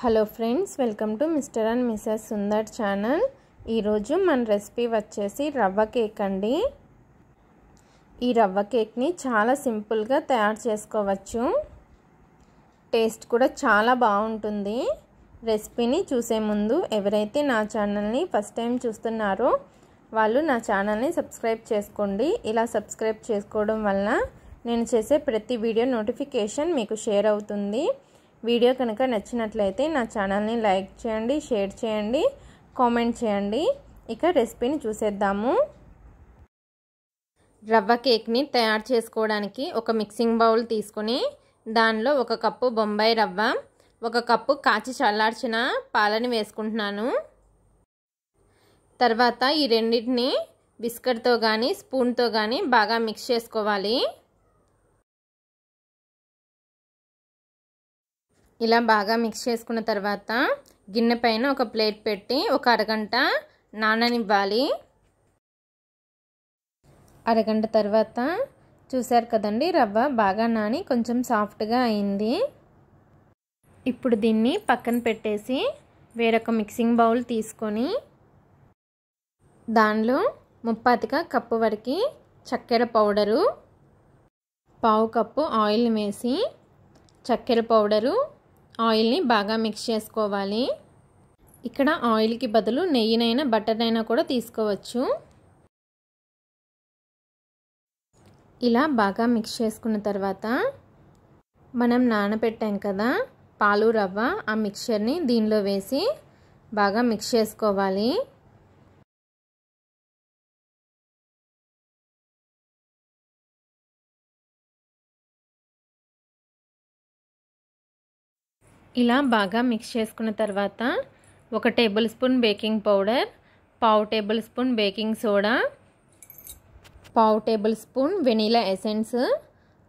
hello friends welcome to Mr and Mrs Sundar channel ఈరోజు మన recipe వచ్చేసి రవ్వ కేక్ అండి ఈ రవ్వ కేక్ని చాలా సింపుల్గా తయారు చేసుకోవచ్చు టేస్ట్ కూడా చాలా బాగుంటుంది రెసిపీని చూసే ముందు ఎవరైతే నా ఛానల్ని ఫస్ట్ టైం చూస్తున్నారో వాళ్ళు నా ఛానల్ని సబ్స్క్రైబ్ చేసుకోండి ఇలా సబ్స్క్రైబ్ చేసుకోవడం వల్ల నేను చేసే ప్రతి వీడియో నోటిఫికేషన్ మీకు షేర్ అవుతుంది వీడియో కనుక నచ్చినట్లయితే నా ఛానల్ని లైక్ చేయండి షేర్ చేయండి కామెంట్ చేయండి ఇక రెసిపీని చూసేద్దాము రవ్వ కేక్ని తయారు చేసుకోవడానికి ఒక మిక్సింగ్ బౌల్ తీసుకుని దానిలో ఒక కప్పు బొంబాయి రవ్వ ఒక కప్పు కాచి చల్లార్చిన పాలని వేసుకుంటున్నాను తర్వాత ఈ రెండింటిని బిస్కెట్తో కానీ స్పూన్తో కానీ బాగా మిక్స్ చేసుకోవాలి ఇలా బాగా మిక్స్ చేసుకున్న తర్వాత గిన్నె పైన ఒక ప్లేట్ పెట్టి ఒక అరగంట నాననివ్వాలి అరగంట తర్వాత చూశారు కదండి రవ్వ బాగా నాని కొంచెం సాఫ్ట్గా అయింది ఇప్పుడు దీన్ని పక్కన పెట్టేసి వేరొక మిక్సింగ్ బౌల్ తీసుకొని దానిలో ముప్పాతిక కప్పు వరకు చక్కెర పౌడరు పావు కప్పు ఆయిల్ వేసి చక్కెర పౌడరు ఆయిల్ని బాగా మిక్స్ చేసుకోవాలి ఇక్కడ ఆయిల్కి బదులు నెయ్యినైనా బట్టర్నైనా కూడా తీసుకోవచ్చు ఇలా బాగా మిక్స్ చేసుకున్న తర్వాత మనం నానబెట్టాం కదా పాలు రవ్వ ఆ మిక్చర్ని దీనిలో వేసి బాగా మిక్స్ చేసుకోవాలి ఇలా బాగా మిక్స్ చేసుకున్న తర్వాత ఒక టేబుల్ స్పూన్ బేకింగ్ పౌడర్ పావు టేబుల్ స్పూన్ బేకింగ్ సోడా పావు టేబుల్ స్పూన్ వెనీలా ఎసెన్స్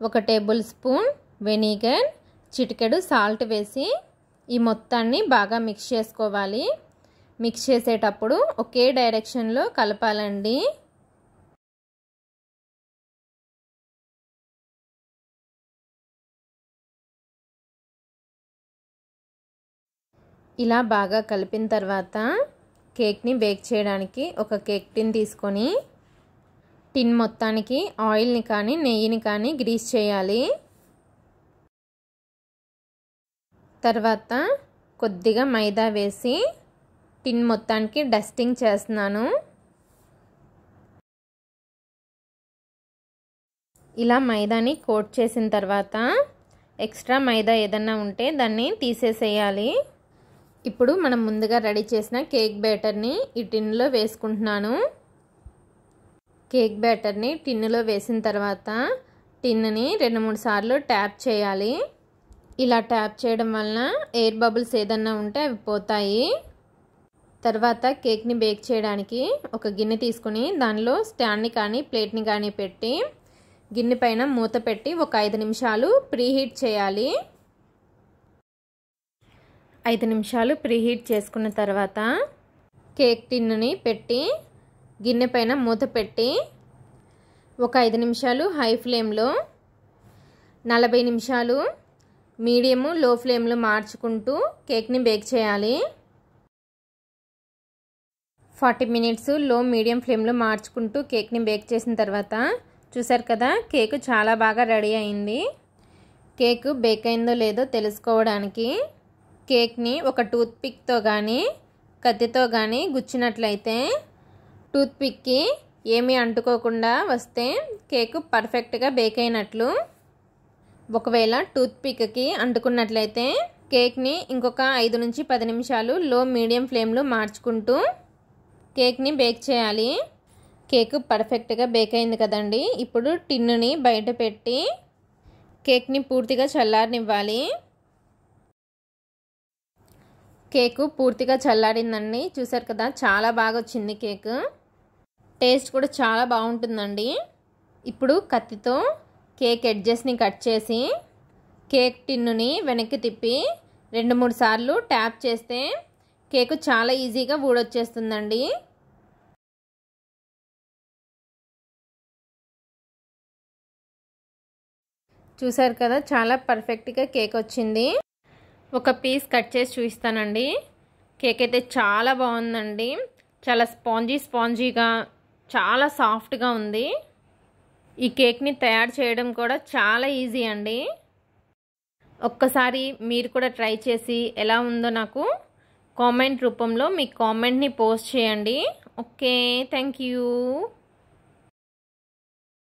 ఒక టేబుల్ స్పూన్ వెనీగర్ చిటికెడు సాల్ట్ వేసి ఈ మొత్తాన్ని బాగా మిక్స్ చేసుకోవాలి మిక్స్ చేసేటప్పుడు ఒకే డైరెక్షన్లో కలపాలండి ఇలా బాగా కలిపిన తర్వాత కేక్ని బేక్ చేయడానికి ఒక కేక్ టిన్ తీసుకొని టిన్ మొత్తానికి ఆయిల్ని కానీ నెయ్యిని కానీ గ్రీస్ చేయాలి తర్వాత కొద్దిగా మైదా వేసి టిన్ మొత్తానికి డస్టింగ్ చేస్తున్నాను ఇలా మైదాని కోట్ చేసిన తర్వాత ఎక్స్ట్రా మైదా ఏదన్నా ఉంటే దాన్ని తీసేసేయాలి ఇప్పుడు మనం ముందుగా రెడీ చేసిన కేక్ బ్యాటర్ని ఈ టిన్లో వేసుకుంటున్నాను కేక్ బ్యాటర్ని టిన్నులో వేసిన తర్వాత టిన్నుని రెండు మూడు సార్లు ట్యాప్ చేయాలి ఇలా ట్యాప్ చేయడం వలన ఎయిర్ బబుల్స్ ఏదన్నా ఉంటే అవి పోతాయి తర్వాత కేక్ని బేక్ చేయడానికి ఒక గిన్నె తీసుకుని దానిలో స్టాండ్ని కానీ ప్లేట్ని కానీ పెట్టి గిన్నె పైన మూత పెట్టి ఒక ఐదు నిమిషాలు ప్రీహీట్ చేయాలి ఐదు నిమిషాలు ప్రీహీట్ చేసుకున్న తర్వాత కేక్ టిన్నుని పెట్టి గిన్నె పైన మూత పెట్టి ఒక ఐదు నిమిషాలు హై ఫ్లేమ్లో నలభై నిమిషాలు మీడియము లో ఫ్లేమ్లో మార్చుకుంటూ కేక్ని బేక్ చేయాలి ఫార్టీ మినిట్స్ లో మీడియం ఫ్లేమ్లో మార్చుకుంటూ కేక్ని బేక్ చేసిన తర్వాత చూసారు కదా కేకు చాలా బాగా రెడీ అయింది కేక్ బేక్ అయిందో లేదో తెలుసుకోవడానికి కేక్ని ఒక టూత్పిక్తో కానీ కత్తితో కానీ గుచ్చినట్లయితే టూత్పిక్కి ఏమీ అంటుకోకుండా వస్తే కేక్ పర్ఫెక్ట్గా బేక్ అయినట్లు ఒకవేళ టూత్పిక్కి అంటుకున్నట్లయితే కేక్ని ఇంకొక ఐదు నుంచి పది నిమిషాలు లో మీడియం ఫ్లేమ్లో మార్చుకుంటూ కేక్ని బేక్ చేయాలి కేక్ పర్ఫెక్ట్గా బేక్ అయింది కదండి ఇప్పుడు టిన్నుని బయట పెట్టి కేక్ని పూర్తిగా చల్లారనివ్వాలి కేకు పూర్తిగా చల్లాడిందండి చూసారు కదా చాలా బాగా వచ్చింది కేకు టేస్ట్ కూడా చాలా బాగుంటుందండి ఇప్పుడు కత్తితో కేక్ ఎడ్జెస్ని కట్ చేసి కేక్ టిన్నుని వెనక్కి తిప్పి రెండు మూడు సార్లు ట్యాప్ చేస్తే కేకు చాలా ఈజీగా ఊడొచ్చేస్తుందండి చూసారు కదా చాలా పర్ఫెక్ట్గా కేక్ వచ్చింది ఒక పీస్ కట్ చేసి చూపిస్తానండి కేక్ అయితే చాలా బాగుందండి చాలా స్పాంజీ స్పాంజీగా చాలా సాఫ్ట్గా ఉంది ఈ కేక్ని తయారు చేయడం కూడా చాలా ఈజీ అండి ఒక్కసారి మీరు కూడా ట్రై చేసి ఎలా ఉందో నాకు కామెంట్ రూపంలో మీ కామెంట్ని పోస్ట్ చేయండి ఓకే థ్యాంక్ యూ